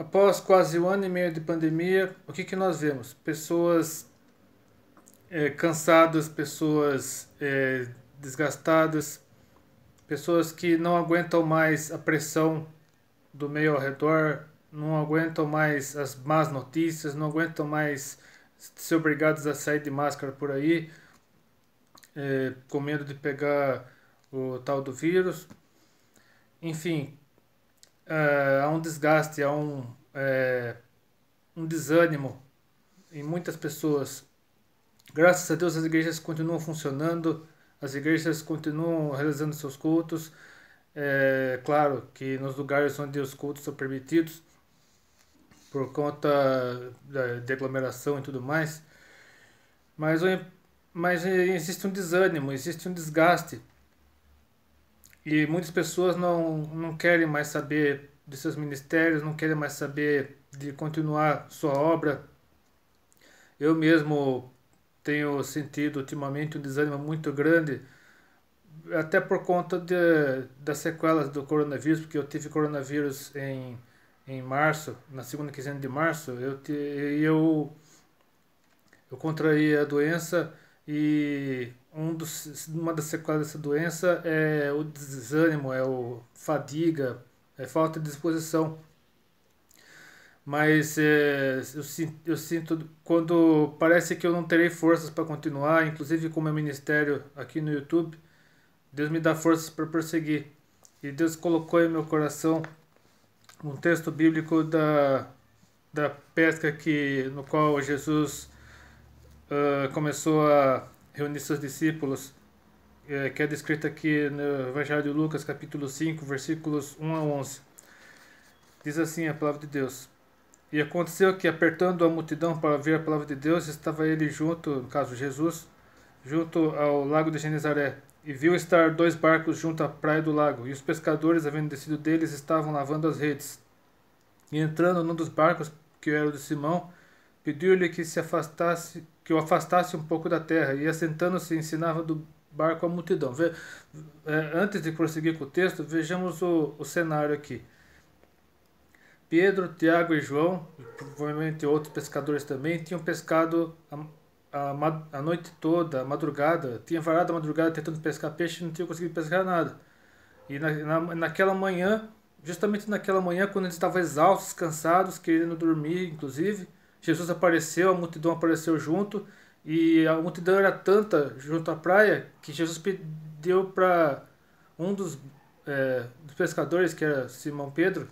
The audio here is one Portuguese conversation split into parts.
Após quase um ano e meio de pandemia, o que, que nós vemos? Pessoas é, cansadas, pessoas é, desgastadas, pessoas que não aguentam mais a pressão do meio ao redor, não aguentam mais as más notícias, não aguentam mais ser obrigados a sair de máscara por aí, é, com medo de pegar o tal do vírus. Enfim, é, há é um desgaste, há é um, é, um desânimo em muitas pessoas. Graças a Deus as igrejas continuam funcionando, as igrejas continuam realizando seus cultos. É claro que nos lugares onde os cultos são permitidos, por conta da, de aglomeração e tudo mais, mas, mas existe um desânimo, existe um desgaste e muitas pessoas não, não querem mais saber de seus ministérios, não querem mais saber de continuar sua obra. Eu mesmo tenho sentido ultimamente um desânimo muito grande, até por conta de, das sequelas do coronavírus, porque eu tive coronavírus em, em março, na segunda quinzena de março, eu, eu, eu contraí a doença e um dos, uma das sequelas dessa doença é o desânimo, é o fadiga, é falta de disposição. Mas é, eu, eu sinto quando parece que eu não terei forças para continuar, inclusive com meu ministério aqui no YouTube, Deus me dá forças para prosseguir. E Deus colocou em meu coração um texto bíblico da, da pesca que, no qual Jesus uh, começou a reunir seus discípulos, uh, que é descrita aqui no Evangelho de Lucas, capítulo 5, versículos 1 a 11. Diz assim a palavra de Deus. E aconteceu que, apertando a multidão para ver a palavra de Deus, estava ele junto, no caso Jesus, junto ao lago de Genezaré, e viu estar dois barcos junto à praia do lago, e os pescadores, havendo descido deles, estavam lavando as redes. E entrando num dos barcos, que era o de Simão, pediu-lhe que se afastasse que o afastasse um pouco da terra, e assentando-se ensinava do barco à multidão. Ve é, antes de prosseguir com o texto, vejamos o, o cenário aqui. Pedro, Tiago e João, e provavelmente outros pescadores também, tinham pescado a, a, a noite toda, a madrugada, tinham varado a madrugada tentando pescar peixe e não tinham conseguido pescar nada. E na, na, naquela manhã, justamente naquela manhã, quando eles estavam exaustos, cansados, querendo dormir, inclusive, Jesus apareceu, a multidão apareceu junto, e a multidão era tanta junto à praia que Jesus pediu para um dos, é, dos, pescadores, que era Simão Pedro,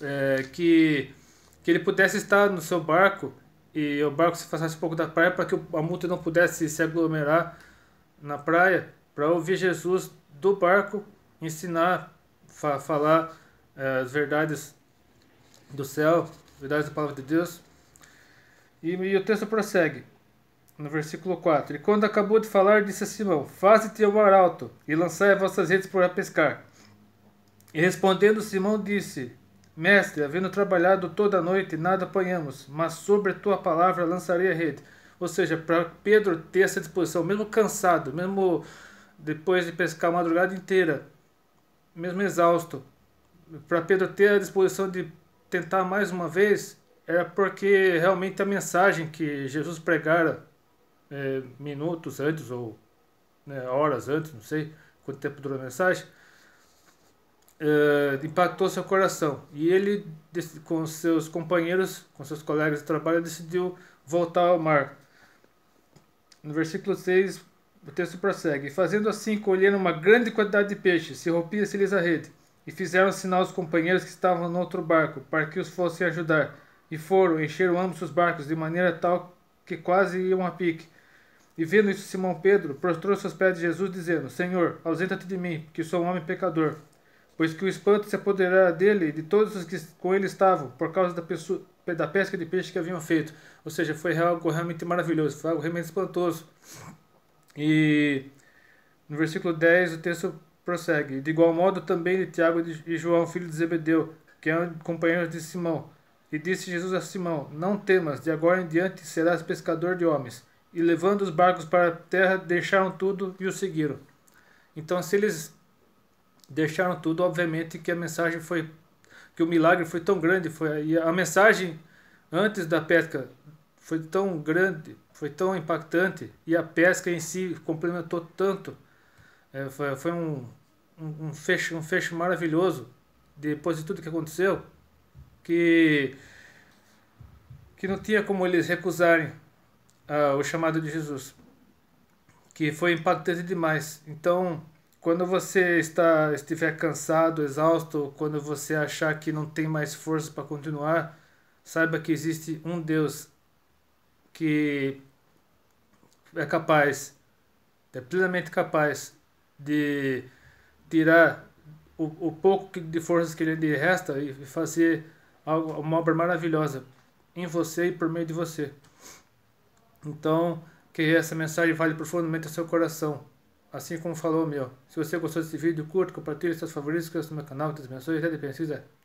é, que, que ele pudesse estar no seu barco e o barco se afastasse um pouco da praia para que a multidão pudesse se aglomerar na praia para ouvir Jesus do barco ensinar, fa falar é, as verdades do céu, as verdades da palavra de Deus. E, e o texto prossegue, no versículo 4. E quando acabou de falar, disse a Simão: Faze-te ao alto e lançai as vossas redes para pescar. E respondendo Simão, disse: Mestre, havendo trabalhado toda a noite, nada apanhamos, mas sobre a tua palavra lançarei a rede. Ou seja, para Pedro ter essa disposição, mesmo cansado, mesmo depois de pescar a madrugada inteira, mesmo exausto, para Pedro ter a disposição de tentar mais uma vez, é porque realmente a mensagem que Jesus pregara é, minutos antes ou né, horas antes, não sei quanto tempo durou a mensagem, é, impactou seu coração. E ele, com seus companheiros, com seus colegas de trabalho, decidiu voltar ao mar. No versículo 6, o texto prossegue: Fazendo assim, colheram uma grande quantidade de peixes, se rompia-se-lhes a rede, e fizeram sinal aos companheiros que estavam no outro barco, para que os fossem ajudar. E foram, encheram ambos os barcos de maneira tal que quase iam a pique. E vendo isso, Simão Pedro prostrou-se aos pés de Jesus, dizendo: Senhor, ausenta-te de mim, que sou um homem pecador. Pois que o espanto se apoderara dele e de todos os que com ele estavam, por causa da, pessoa, da pesca de peixe que haviam feito. Ou seja, foi algo realmente maravilhoso, foi algo realmente espantoso. E no versículo 10 o texto prossegue: De igual modo também de Tiago e João, filho de Zebedeu, que eram companheiros de Simão. E disse Jesus a Simão: Não temas, de agora em diante serás pescador de homens. E levando os barcos para a terra, deixaram tudo e o seguiram. Então, se eles deixaram tudo, obviamente que a mensagem foi que o milagre foi tão grande, foi a mensagem antes da pesca foi tão grande, foi tão impactante e a pesca em si complementou tanto. É, foi, foi um, um, um fecho, um fecho maravilhoso depois de tudo que aconteceu que, que não tinha como eles recusarem uh, o chamado de Jesus, que foi impactante demais. Então, quando você está estiver cansado, exausto, quando você achar que não tem mais força para continuar, saiba que existe um Deus que é capaz, é plenamente capaz de tirar o, o pouco de forças que lhe resta e fazer algo, uma obra maravilhosa em você e por meio de você. Então, que essa mensagem vale profundamente ao seu coração, assim como falou o meu. Se você gostou desse vídeo, curta, compartilhe seus favoritos, inscreva-se no meu canal, que Deus abençoe até de